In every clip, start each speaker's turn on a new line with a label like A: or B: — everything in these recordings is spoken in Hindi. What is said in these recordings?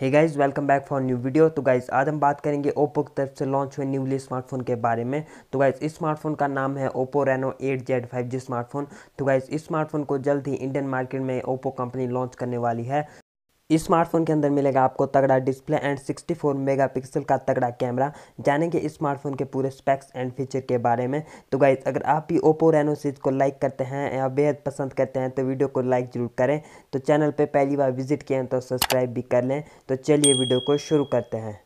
A: hey guys welcome back for new video तो गाइज़ आज हम बात करेंगे ओप्पो की तरफ से लॉन्च हुए न्यूली स्मार्टफोन के बारे में तो गाइज़ इस स्मार्टफोन का नाम है Oppo Reno five G smartphone तो गाइज़ इस स्मार्टफोन को जल्द ही इंडियन मार्केट में ओप्पो कंपनी लॉन्च करने वाली है स्मार्टफोन के अंदर मिलेगा आपको तगड़ा डिस्प्ले एंड 64 मेगापिक्सल का तगड़ा कैमरा जानेंगे स्मार्टफोन के पूरे स्पेक्स एंड फीचर के बारे में तो गाइज अगर आप भी ओप्पो रेनो सीरीज को लाइक करते हैं या बेहद पसंद करते हैं तो वीडियो को लाइक जरूर करें तो चैनल पर पहली बार विजिट किए हैं तो सब्सक्राइब भी कर लें तो चलिए वीडियो को शुरू करते हैं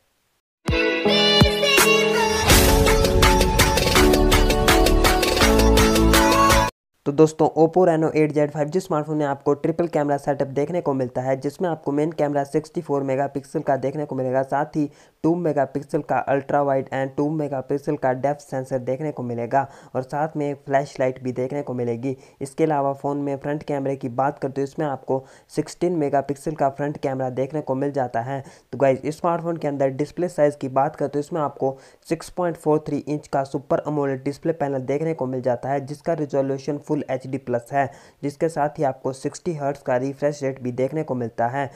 A: तो दोस्तों Oppo Reno eight Z five G smartphone में आपको ट्रिपल कैमरा सेटअप देखने को मिलता है जिसमें आपको मेन कैमरा 64 मेगापिक्सल का देखने को मिलेगा साथ ही 2 मेगापिक्सल का अल्ट्रा वाइड एंड 2 मेगापिक्सल का डेप्थ सेंसर देखने को मिलेगा और साथ में एक फ्लैश लाइट भी देखने को मिलेगी इसके अलावा फ़ोन में फ्रंट कैमरे की बात करते तो इसमें आपको सिक्सटीन मेगा का फ्रंट कैमरा देखने को मिल जाता है तो गाइज स्मार्टफोन के अंदर डिस्प्ले साइज़ की बात करते तो इसमें आपको सिक्स इंच का सुपर अमोलेड डिस्प्ले पैनल देखने को मिल जाता है जिसका resolution full full H plus है जिसके साथ ही आपको सिक्सटी हर्ट्स का रिफ्रेश रेट भी देखने को मिलता है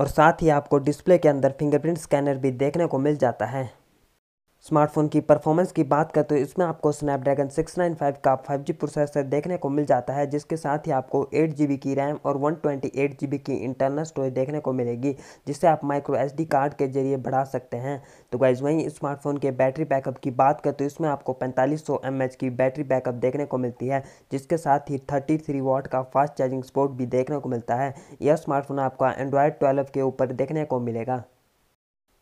A: और साथ ही आपको डिस्प्ले के अंदर फिंगरप्रिंट स्कैनर भी देखने को मिल जाता है स्मार्टफोन की परफॉर्मेंस की बात करें तो इसमें आपको स्नैपड्रैगन 695 का 5G प्रोसेसर देखने को मिल जाता है जिसके साथ ही आपको 8GB की रैम और 128GB की इंटरनल स्टोरेज देखने को मिलेगी जिसे आप माइक्रो एस कार्ड के जरिए बढ़ा सकते हैं तो गाइज वहीं स्मार्टफोन के बैटरी बैकअप की बात करें तो इसमें आपको पैंतालीस सौ की बैटरी बैकअप देखने को मिलती है जिसके साथ ही थर्टी थ्री वॉट का फास्ट चार्जिंग स्पोर्ट भी देखने को मिलता है यह स्मार्टफोन आपका एंड्रॉयड ट्वेल्व के ऊपर देखने को मिलेगा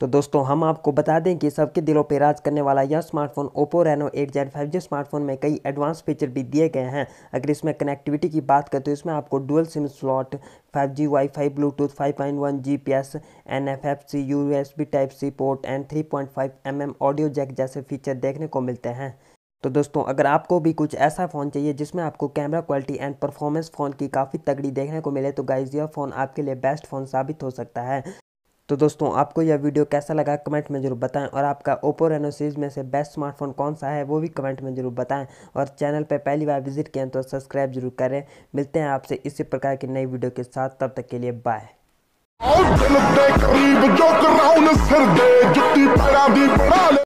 A: तो दोस्तों हम आपको बता दें कि सबके दिलों पर राज करने वाला यह smartphone Oppo Reno eight Z five G smartphone में कई एडवांस फीचर भी दिए गए हैं अगर इसमें कनेक्टिविटी की बात करें तो इसमें आपको dual SIM slot 5G fi Bluetooth 5.1 U S B type C port and 3.5 M audio jack जैसे फीचर देखने को मिलते हैं तो दोस्तों अगर आपको भी कुछ ऐसा फ़ोन चाहिए जिसमें आपको camera quality and performance phone की काफ़ी तगड़ी देखने को मिले तो गाइज यह फ़ोन आपके लिए बेस्ट फ़ोन साबित हो सकता है तो दोस्तों आपको यह वीडियो कैसा लगा कमेंट में जरूर बताएं और आपका ओप्पो रेनो सीरीज में से बेस्ट स्मार्टफोन कौन सा है वो भी कमेंट में जरूर बताएं और चैनल पर पहली बार विजिट किए तो सब्सक्राइब जरूर करें मिलते हैं आपसे इसी प्रकार की नई वीडियो के साथ तब तक के लिए बाय